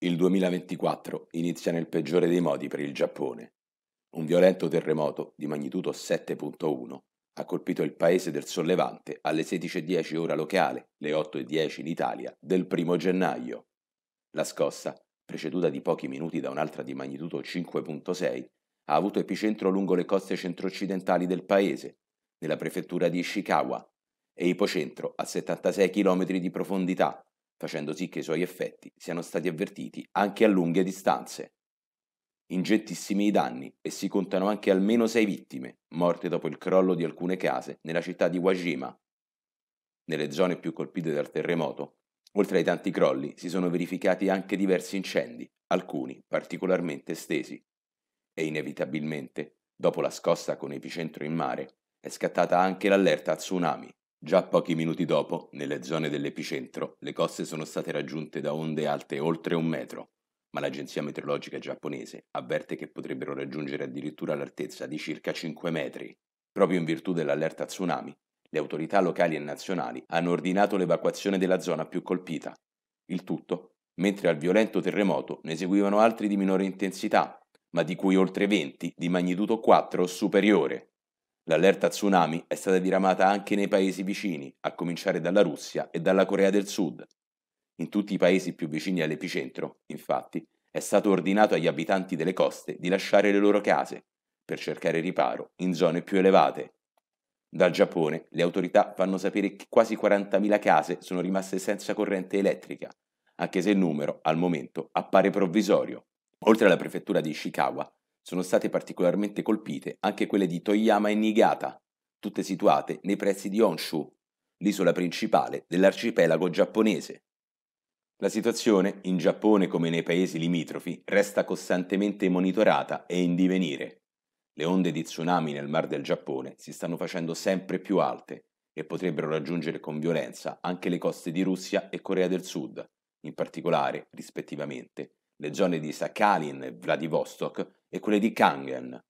Il 2024 inizia nel peggiore dei modi per il Giappone. Un violento terremoto di magnitudo 7.1 ha colpito il paese del sollevante alle 16.10 ora locale, le 8.10 in Italia, del 1 gennaio. La scossa, preceduta di pochi minuti da un'altra di magnitudo 5.6, ha avuto epicentro lungo le coste centro-occidentali del paese, nella prefettura di Ishikawa, e ipocentro a 76 km di profondità, facendo sì che i suoi effetti siano stati avvertiti anche a lunghe distanze. Ingentissimi i danni e si contano anche almeno sei vittime morte dopo il crollo di alcune case nella città di Wajima. Nelle zone più colpite dal terremoto, oltre ai tanti crolli, si sono verificati anche diversi incendi, alcuni particolarmente estesi. E inevitabilmente, dopo la scossa con epicentro in mare, è scattata anche l'allerta tsunami Già pochi minuti dopo, nelle zone dell'epicentro, le coste sono state raggiunte da onde alte oltre un metro, ma l'agenzia meteorologica giapponese avverte che potrebbero raggiungere addirittura l'altezza di circa 5 metri. Proprio in virtù dell'allerta tsunami, le autorità locali e nazionali hanno ordinato l'evacuazione della zona più colpita. Il tutto mentre al violento terremoto ne seguivano altri di minore intensità, ma di cui oltre 20 di magnitudo 4 o superiore. L'allerta tsunami è stata diramata anche nei paesi vicini, a cominciare dalla Russia e dalla Corea del Sud. In tutti i paesi più vicini all'epicentro, infatti, è stato ordinato agli abitanti delle coste di lasciare le loro case per cercare riparo in zone più elevate. Dal Giappone le autorità fanno sapere che quasi 40.000 case sono rimaste senza corrente elettrica, anche se il numero al momento appare provvisorio. Oltre alla prefettura di Ishikawa, sono state particolarmente colpite anche quelle di Toyama e Niigata, tutte situate nei pressi di Honshu, l'isola principale dell'arcipelago giapponese. La situazione, in Giappone come nei paesi limitrofi, resta costantemente monitorata e in divenire. Le onde di tsunami nel Mar del Giappone si stanno facendo sempre più alte e potrebbero raggiungere con violenza anche le coste di Russia e Corea del Sud, in particolare, rispettivamente, le zone di Sakhalin e Vladivostok e quelle di Kangen,